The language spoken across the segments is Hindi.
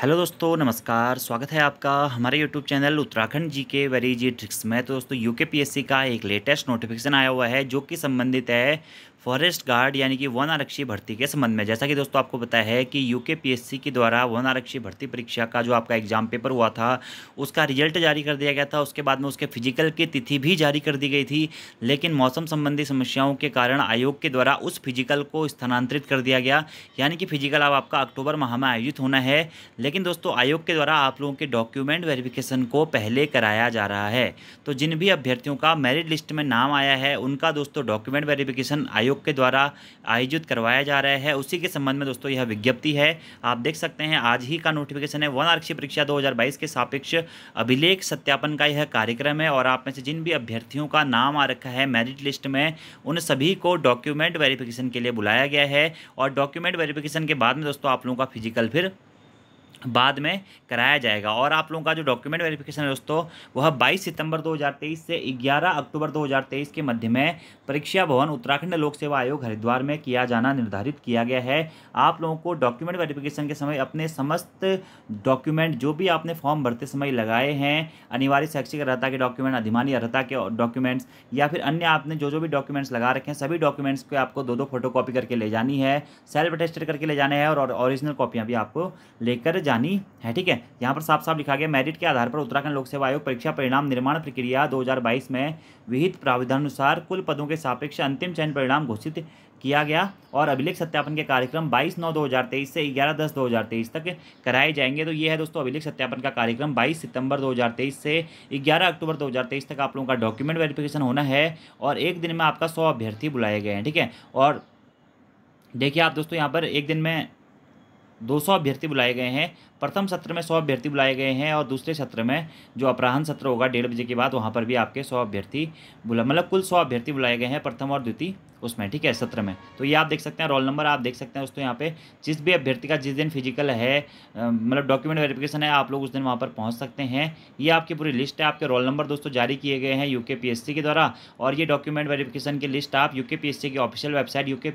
हेलो दोस्तों नमस्कार स्वागत है आपका हमारे यूट्यूब चैनल उत्तराखंड जी के वेरी जी ट्रिक्स में तो दोस्तों यूके पीएससी का एक लेटेस्ट नोटिफिकेशन आया हुआ है जो कि संबंधित है फॉरेस्ट गार्ड यानी कि वन आरक्षी भर्ती के संबंध में जैसा कि दोस्तों आपको बताया है कि यूके पीएससी के द्वारा वन आरक्षी भर्ती परीक्षा का जो आपका एग्जाम पेपर हुआ था उसका रिजल्ट जारी कर दिया गया था उसके बाद में उसके फिजिकल की तिथि भी जारी कर दी गई थी लेकिन मौसम संबंधी समस्याओं के कारण आयोग के द्वारा उस फिजिकल को स्थानांतरित कर दिया गया यानी कि फिजिकल अब आपका अक्टूबर माह में आयोजित होना है लेकिन दोस्तों आयोग के द्वारा आप लोगों के डॉक्यूमेंट वेरिफिकेशन को पहले कराया जा रहा है तो जिन भी अभ्यर्थियों का मेरिट लिस्ट में नाम आया है उनका दोस्तों डॉक्यूमेंट वेरिफिकेशन आयोग आयोग के द्वारा आयोजित करवाया जा रहा है उसी के संबंध में दोस्तों यह विज्ञप्ति है आप देख सकते हैं आज ही का नोटिफिकेशन है वन आरक्षी परीक्षा 2022 के सापेक्ष अभिलेख सत्यापन का यह कार्यक्रम है और आप में से जिन भी अभ्यर्थियों का नाम आ रखा है मेरिट लिस्ट में उन सभी को डॉक्यूमेंट वेरिफिकेशन के लिए बुलाया गया है और डॉक्यूमेंट वेरिफिकेशन के बाद में दोस्तों आप लोगों का फिजिकल फिर बाद में कराया जाएगा और आप लोगों का जो डॉक्यूमेंट वेरिफिकेशन है दोस्तों वह 22 सितंबर 2023 से 11 अक्टूबर 2023 के मध्य में परीक्षा भवन उत्तराखंड लोक सेवा आयोग हरिद्वार में किया जाना निर्धारित किया गया है आप लोगों को डॉक्यूमेंट वेरिफिकेशन के समय अपने समस्त डॉक्यूमेंट जो भी आपने फॉर्म भरते समय लगाए हैं अनिवार्य शैक्षिक अर्हता के डॉक्यूमेंट अधिमानी अर्हता के डॉक्यूमेंट्स या फिर अन्य आपने जो जो भी डॉक्यूमेंट्स लगा रखे हैं सभी डॉक्यूमेंट्स को आपको दो दो फोटो करके ले जानी है सेल्फ अटेस्टेड करके ले जाना है और ऑरिजिनल कॉपियाँ भी आपको लेकर जाना जानी है ठीक है यहाँ पर साफ साफ लिखा गया मेरिट के आधार पर उत्तराखंड लोक सेवा आयोग परीक्षा परिणाम निर्माण प्रक्रिया 2022 में विहित अनुसार कुल पदों के सापेक्ष अंतिम चयन परिणाम घोषित किया गया और अभिलेख सत्यापन के कार्यक्रम 22 नौ 2023 से 11 दस 2023 तक कराए जाएंगे तो ये है दोस्तों अभिलेख सत्यापन का कार्यक्रम 22 सितंबर 2023 से 11 अक्टूबर 2023 तक आप लोगों का डॉक्यूमेंट वेरिफिकेशन होना है और एक दिन में आपका सौ अभ्यर्थी बुलाए गए हैं ठीक है और देखिए आप दोस्तों यहाँ पर एक दिन में 200 अभ्यर्थी बुलाए गए हैं प्रथम सत्र में 100 अभ्यर्थी बुलाए गए हैं और दूसरे सत्र में जो अपराहन सत्र होगा डेढ़ बजे के बाद वहाँ पर भी आपके 100 अभ्यर्थी बुला मतलब कुल 100 अभ्यर्थी बुलाए गए हैं प्रथम और द्वितीय उसमें ठीक है सत्र में तो ये आप देख सकते हैं रोल नंबर आप देख सकते हैं दोस्तों यहाँ पे जिस भी अभ्यर्थी का जिस दिन फिजिकल है मतलब डॉक्यूमेंट वेरिफिकेशन है आप लोग उस दिन वहाँ पर पहुँच सकते हैं ये आपकी पूरी लिस्ट है आपके रोल नंबर दोस्तों जारी किए गए हैं यूके के द्वारा और ये डॉक्यूमेंट वेरिफिकेशन की लिस्ट आप यूके की official website UK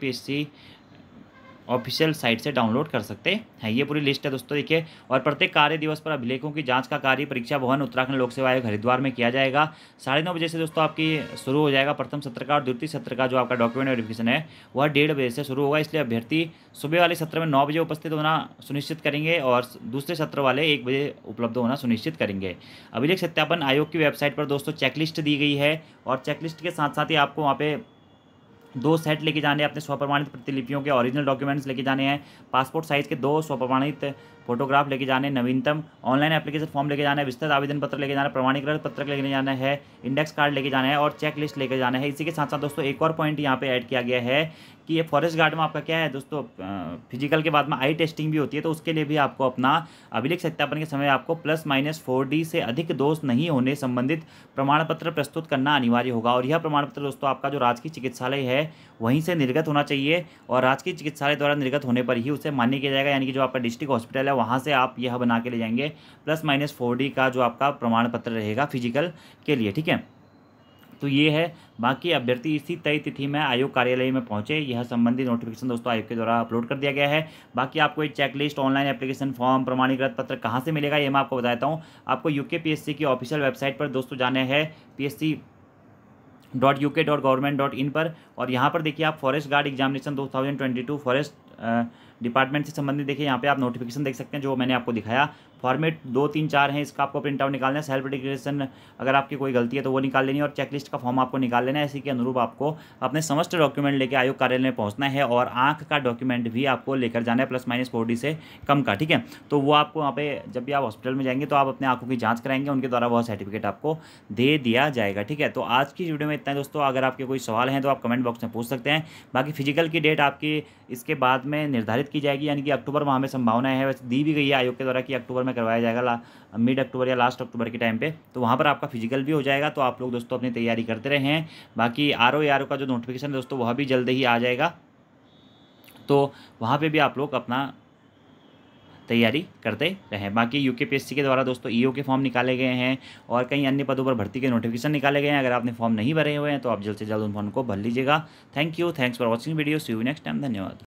official site से डाउनलोड कर सकते हैं ये पूरी लिस्ट है दोस्तों देखिए और प्रत्येक कार्य दिवस पर अभिलेखों की जाँच का कार्य परीक्षा भवन उत्तराखंड लोक सेवा आयोग हरिद्वार में किया जाएगा साढ़े नौ बजे से दोस्तों आपकी शुरू हो जाएगा प्रथम सत्र का और द्वितीय सत्र का जो आपका डॉक्यूमेंट वेरिफिकेशन है वह डेढ़ बजे से शुरू होगा इसलिए अभ्यर्थी सुबह वाले सत्र में नौ बजे उपस्थित होना सुनिश्चित करेंगे और दूसरे सत्र वाले एक बजे उपलब्ध होना सुनिश्चित करेंगे अभिलेख सत्यापन आयोग की वेबसाइट पर दोस्तों चेकलिस्ट दी गई है और चेकलिस्ट के साथ साथ ही आपको वहाँ पे दो सेट लेके जाने अपने स्वप्रमाणित प्रतिलिपियों के ओरिजिनल डॉक्यूमेंट्स लेके जाने हैं पासपोर्ट साइज़ के दो स्वप्रमाणित फोटोग्राफ लेके जाने नवीनतम ऑनलाइन एप्लीकेशन फॉर्म लेके जाना है विस्तृत आवेदन पत्र लेके जाना प्रमाणीकरण पत्र लेके जाना है इंडेक्स कार्ड लेके जाना है और चेक लिस्ट लेके जाना है इसी के साथ साथ दोस्तों एक और पॉइंट यहाँ पे ऐड किया गया है कि ये फॉरेस्ट गार्ड में आपका क्या है दोस्तों फिजिकल के बाद में आई टेस्टिंग भी होती है तो उसके लिए भी आपको अपना अभिलेख सत्यापन के समय आपको प्लस माइनस फोर डी से अधिक दोष नहीं होने संबंधित प्रमाण पत्र प्रस्तुत करना अनिवार्य होगा और यह प्रमाण पत्र दोस्तों आपका जो राजकीय चिकित्सालय है वहीं से निर्गत होना चाहिए और राजकीय चिकित्सालय द्वारा निर्गत होने पर ही उसे मान्य किया जाएगा यानी कि जो आपका डिस्ट्रिक्ट हॉस्पिटल है वहाँ से आप यह बना के ले जाएंगे प्लस माइनस फोर का जो आपका प्रमाण पत्र रहेगा फिजिकल के लिए ठीक है तो ये है बाकी अभ्यर्थी इसी तय तिथि में आयोग कार्यालय में पहुंचे यह संबंधित नोटिफिकेशन दोस्तों आयोग के द्वारा अपलोड कर दिया गया है बाकी आपको एक चेकलिस्ट ऑनलाइन एप्लीकेशन फॉर्म प्रमाणीकृत पत्र कहाँ से मिलेगा ये मैं आपको बताता हूँ आपको यूके पीएससी की ऑफिशियल वेबसाइट पर दोस्तों जाने हैं P dot U K dot government dot in पर और यहाँ पर देखिए आप forest guard examination 2022 thousand twenty two forest department से संबंधित देखिए यहाँ पे आप नोटिफिकेशन देख सकते हैं जो मैंने आपको दिखाया फॉर्मेट दो तीन चार हैं इसका आपको प्रिंट आउट निकालना है सेल्फ डिक्लेरेशन अगर आपकी कोई गलती है तो वो निकाल लेनी है और चेकलिस्ट का फॉर्म आपको निकाल लेना है इसी के अनुरूप आपको अपने समस्त डॉक्यूमेंट लेके आयोग कार्यालय में पहुंचना है और आंख का डॉक्यूमेंट भी आपको लेकर जाना है प्लस माइनस फोर से कम का ठीक है तो वो आपको वहाँ पे जब भी आप हॉस्पिटल में जाएंगे तो आप अपने आंखों की जाँच कराएंगे उनके द्वारा वह सर्टिफिकेट आपको दे दिया जाएगा ठीक है तो आज की वीडियो में इतना दोस्तों अगर आपके कोई सवाल हैं तो आप कमेंट बॉक्स में पूछ सकते हैं बाकी फिजिकल की डेट आपकी इसके बाद में निर्धारित की जाएगी यानी कि अक्टूबर माह में संभावना है वैसे दी भी गई है आयोग के द्वारा कि अक्टूबर में करवाया जाएगा मिड अक्टूबर या लास्ट अक्टूबर के टाइम पे तो वहाँ पर आपका फिजिकल भी हो जाएगा तो आप लोग दोस्तों अपनी तैयारी करते रहें बाकी आर ओ का जो नोटिफिकेशन है दोस्तों वह भी जल्द ही आ जाएगा तो वहाँ पर भी आप लोग अपना तैयारी करते रहें बाकी यू के द्वारा दोस्तों ई e के फॉर्म निकाले गए हैं और कई अन्य पदों पर भर्ती के नोटिफिकेशन निकाले गए हैं अगर आपने फॉर्म नहीं भरे हुए हैं तो आप जल्द से जल्द उन फॉर्म को भर लीजिएगा thank you thanks for watching video see you next time धन्यवाद